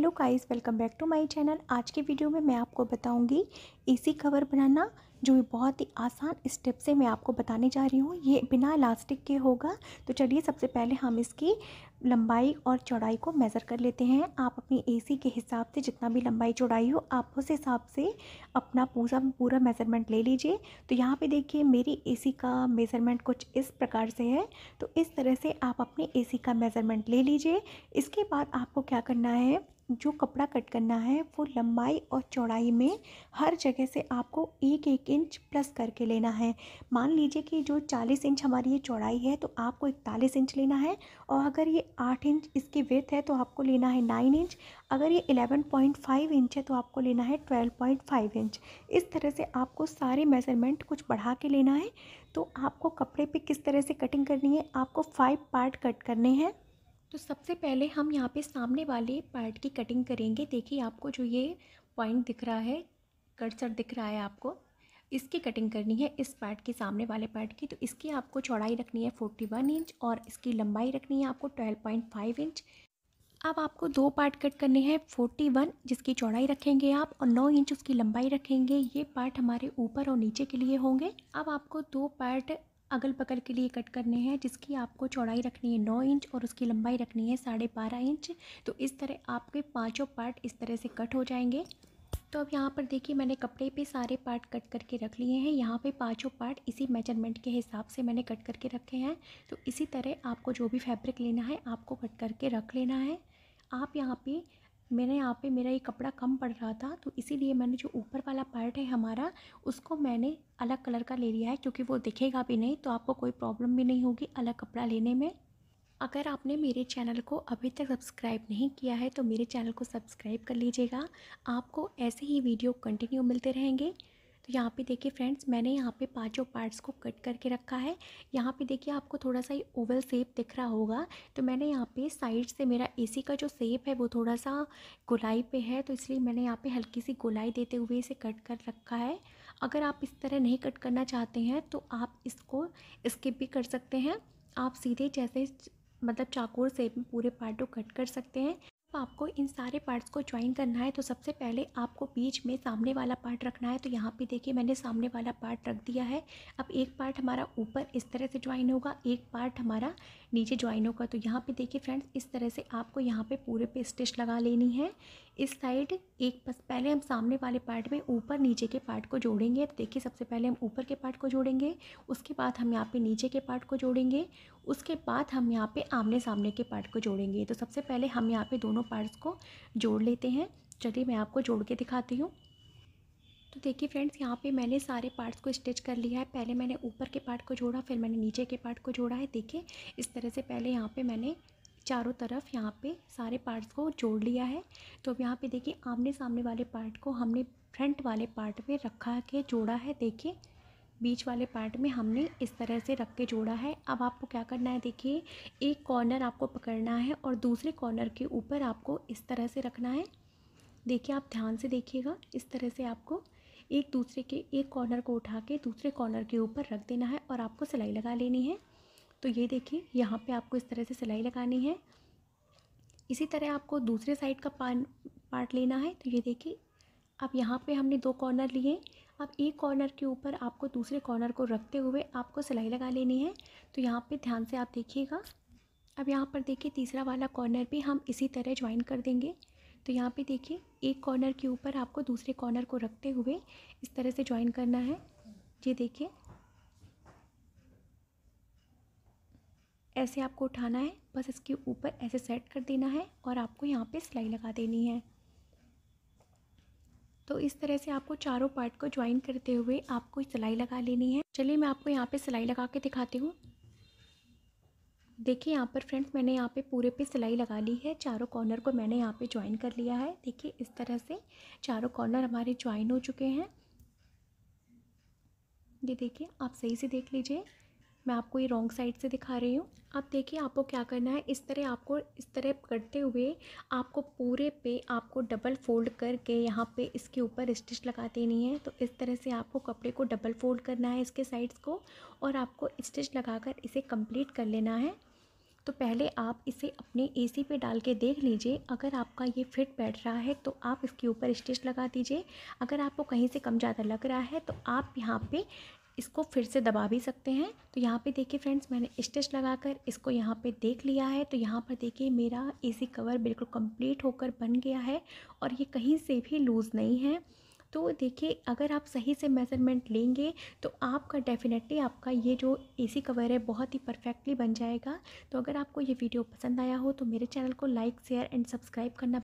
hello guys welcome back to my channel आज के video में मैं आपको बताऊंगी एसी कवर बनाना जो भी बहुत ही आसान स्टेप से मैं आपको बताने जा रही हूँ ये बिना इलास्टिक के होगा तो चलिए सबसे पहले हम इसकी लंबाई और चौड़ाई को मेज़र कर लेते हैं आप अपनी एसी के हिसाब से जितना भी लंबाई चौड़ाई हो आप उस हिसाब से अपना पूरा पूरा मेज़रमेंट ले लीजिए तो यहाँ पे देखिए मेरी एसी का मेज़रमेंट कुछ इस प्रकार से है तो इस तरह से आप अपने एसी का मेज़रमेंट ले लीजिए इसके बाद आपको क्या करना है जो कपड़ा कट करना है वो लंबाई और चौड़ाई में हर जगह से आपको एक एक इंच प्लस करके लेना है मान लीजिए कि जो चालीस इंच हमारी ये चौड़ाई है तो आपको इकतालीस इंच लेना है और अगर ये आठ इंच इसकी विथ है तो आपको लेना है नाइन इंच अगर ये इलेवन पॉइंट फाइव इंच है तो आपको लेना है ट्वेल्व पॉइंट फाइव इंच इस तरह से आपको सारे मेज़रमेंट कुछ बढ़ा के लेना है तो आपको कपड़े पर किस तरह से कटिंग करनी है आपको फाइव पार्ट कट करने हैं तो सबसे पहले हम यहाँ पे सामने वाले पार्ट की कटिंग करेंगे देखिए आपको जो ये पॉइंट दिख रहा है कर्सर दिख रहा है आपको इसकी कटिंग करनी है इस पार्ट की सामने वाले पार्ट की तो इसकी आपको चौड़ाई रखनी है फोर्टी वन इंच और इसकी लंबाई रखनी है आपको ट्वेल्व पॉइंट फाइव इंच अब आपको दो पार्ट कट करने हैं फोर्टी वन जिसकी चौड़ाई रखेंगे आप और नौ इंच उसकी लंबाई रखेंगे ये पार्ट हमारे ऊपर और नीचे के लिए होंगे अब आपको दो पार्ट अगल बगल के लिए कट करने हैं जिसकी आपको चौड़ाई रखनी है नौ इंच और उसकी लंबाई रखनी है साढ़े बारह इंच तो इस तरह आपके पाँचों पार्ट इस तरह से कट हो जाएंगे तो अब यहाँ पर देखिए मैंने कपड़े पे सारे पार्ट कट करके रख लिए हैं यहाँ पे पांचों पार्ट इसी मेजरमेंट के हिसाब से मैंने कट करके रखे हैं तो इसी तरह आपको जो भी फैब्रिक लेना है आपको कट करके रख लेना है आप यहाँ पे मेरे यहाँ पे मेरा ये कपड़ा कम पड़ रहा था तो इसीलिए मैंने जो ऊपर वाला पार्ट है हमारा उसको मैंने अलग कलर का ले लिया है क्योंकि वो दिखेगा भी नहीं तो आपको कोई प्रॉब्लम भी नहीं होगी अलग कपड़ा लेने में अगर आपने मेरे चैनल को अभी तक सब्सक्राइब नहीं किया है तो मेरे चैनल को सब्सक्राइब कर लीजिएगा आपको ऐसे ही वीडियो कंटिन्यू मिलते रहेंगे तो यहाँ पे देखिए फ्रेंड्स मैंने यहाँ पे पांचों पार्ट्स को कट करके रखा है यहाँ पे देखिए आपको थोड़ा सा ये ओवल सेप दिख रहा होगा तो मैंने यहाँ पे साइड से मेरा एसी का जो सेप है वो थोड़ा सा गुलाई पे है तो इसलिए मैंने यहाँ पे हल्की सी गुलाई देते हुए इसे कट कर रखा है अगर आप इस तरह नहीं कट करना चाहते हैं तो आप इसको स्किप भी कर सकते हैं आप सीधे जैसे मतलब चाकू और सेप में पूरे पार्ट को कट कर सकते हैं आपको इन सारे पार्ट्स को ज्वाइन करना है तो सबसे पहले आपको बीच में सामने वाला पार्ट रखना है तो यहाँ पे देखिए मैंने सामने वाला पार्ट रख दिया है अब एक पार्ट हमारा ऊपर इस तरह से ज्वाइन होगा एक पार्ट हमारा नीचे ज्वाइन होगा तो यहाँ पे देखिए फ्रेंड्स इस तरह से आपको यहाँ पे पूरे पे स्टिच लगा लेनी है इस साइड एक बस पहले हम सामने वाले पार्ट में ऊपर नीचे के पार्ट को जोड़ेंगे तो देखिए सबसे पहले हम ऊपर के पार्ट को जोड़ेंगे उसके बाद हम यहाँ पे नीचे के पार्ट को जोड़ेंगे उसके बाद हम यहाँ पे आमने सामने के पार्ट को जोड़ेंगे तो सबसे पहले हम यहाँ पे दोनों पार्ट्स को जोड़ लेते हैं चलिए मैं आपको जोड़ के दिखाती हूँ तो देखिए फ्रेंड्स यहाँ पे मैंने सारे पार्ट्स को स्टिच कर लिया है पहले मैंने ऊपर के पार्ट को जोड़ा फिर मैंने नीचे के पार्ट को जोड़ा है देखिए इस तरह से पहले यहाँ पे मैंने चारों तरफ यहाँ पे सारे पार्ट्स को जोड़ लिया है तो अब यहाँ पे देखिए आमने सामने वाले पार्ट को हमने फ्रंट वाले पार्ट पे रखा के जोड़ा है देखिए बीच वाले पार्ट में हमने इस तरह से रख के जोड़ा है अब आपको क्या करना है देखिए एक कॉर्नर आपको पकड़ना है और दूसरे कॉर्नर के ऊपर आपको इस तरह से रखना है देखिए आप ध्यान से देखिएगा इस तरह से आपको एक दूसरे के एक कॉर्नर को उठा के दूसरे कॉर्नर के ऊपर रख देना है और आपको सिलाई लगा लेनी है तो ये देखिए यहाँ पे आपको इस तरह से सिलाई लगानी है इसी तरह आपको दूसरे साइड का पान पार्ट लेना है तो ये देखिए अब यहाँ पे हमने दो कॉर्नर लिए अब एक कॉर्नर के ऊपर आपको दूसरे कॉर्नर को रखते हुए आपको सिलाई लगा लेनी है तो यहाँ पे ध्यान से आप देखिएगा अब यहाँ पर देखिए तीसरा वाला कॉर्नर भी हम इसी तरह ज्वाइन कर देंगे तो यहाँ पे देखिए एक कॉर्नर के ऊपर आपको दूसरे कॉर्नर को रखते हुए इस तरह से ज्वाइन करना है ये देखिए ऐसे आपको उठाना है बस इसके ऊपर ऐसे सेट कर देना है और आपको यहाँ पे सिलाई लगा देनी है तो इस तरह से आपको चारों पार्ट को ज्वाइन करते हुए आपको सिलाई लगा लेनी है चलिए मैं आपको यहाँ पे सिलाई लगा के दिखाती हूँ देखिए यहाँ पर फ्रेंड्स मैंने यहाँ पे पूरे पे सिलाई लगा ली है चारों कॉर्नर को मैंने यहाँ पे ज्वाइन कर लिया है देखिए इस तरह से चारों कॉर्नर हमारे ज्वाइन हो चुके हैं ये देखिए आप सही से देख लीजिए मैं आपको ये रॉन्ग साइड से दिखा रही हूँ आप देखिए आपको क्या करना है इस तरह आपको इस तरह करते हुए आपको पूरे पे आपको डबल फोल्ड करके यहाँ पे इसके ऊपर स्टिच लगा देनी है तो इस तरह से आपको कपड़े को डबल फोल्ड करना है इसके साइड्स को और आपको स्टिच लगाकर इसे कंप्लीट कर लेना है तो पहले आप इसे अपने एसी पे डाल के देख लीजिए अगर आपका ये फिट बैठ रहा है तो आप इसके ऊपर स्टिच लगा दीजिए अगर आपको कहीं से कम ज़्यादा लग रहा है तो आप यहाँ पे इसको फिर से दबा भी सकते हैं तो यहाँ पे देखिए फ्रेंड्स मैंने स्टिच लगाकर इसको यहाँ पे देख लिया है तो यहाँ पर देखिए मेरा एसी कवर बिल्कुल कंप्लीट होकर बन गया है और ये कहीं से भी लूज़ नहीं है तो देखिए अगर आप सही से मेज़रमेंट लेंगे तो आपका डेफ़िनेटली आपका ये जो एसी कवर है बहुत ही परफेक्टली बन जाएगा तो अगर आपको ये वीडियो पसंद आया हो तो मेरे चैनल को लाइक शेयर एंड सब्सक्राइब करना